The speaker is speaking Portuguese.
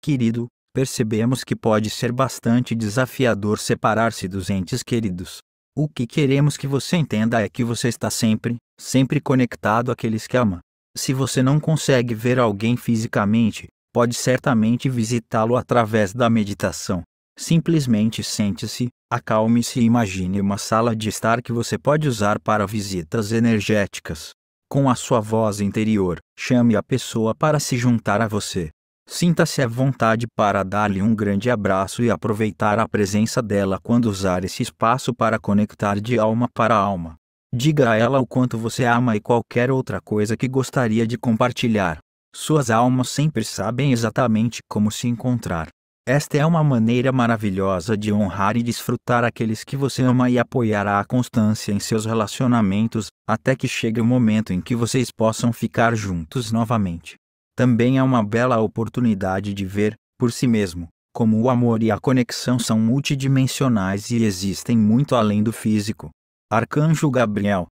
querido, percebemos que pode ser bastante desafiador separar-se dos entes queridos. O que queremos que você entenda é que você está sempre, sempre conectado àqueles que ama. Se você não consegue ver alguém fisicamente, pode certamente visitá-lo através da meditação. Simplesmente sente-se, acalme-se e imagine uma sala de estar que você pode usar para visitas energéticas. Com a sua voz interior, chame a pessoa para se juntar a você. Sinta-se à vontade para dar-lhe um grande abraço e aproveitar a presença dela quando usar esse espaço para conectar de alma para alma. Diga a ela o quanto você ama e qualquer outra coisa que gostaria de compartilhar. Suas almas sempre sabem exatamente como se encontrar. Esta é uma maneira maravilhosa de honrar e desfrutar aqueles que você ama e apoiará a constância em seus relacionamentos, até que chegue o momento em que vocês possam ficar juntos novamente também é uma bela oportunidade de ver, por si mesmo, como o amor e a conexão são multidimensionais e existem muito além do físico. Arcanjo Gabriel,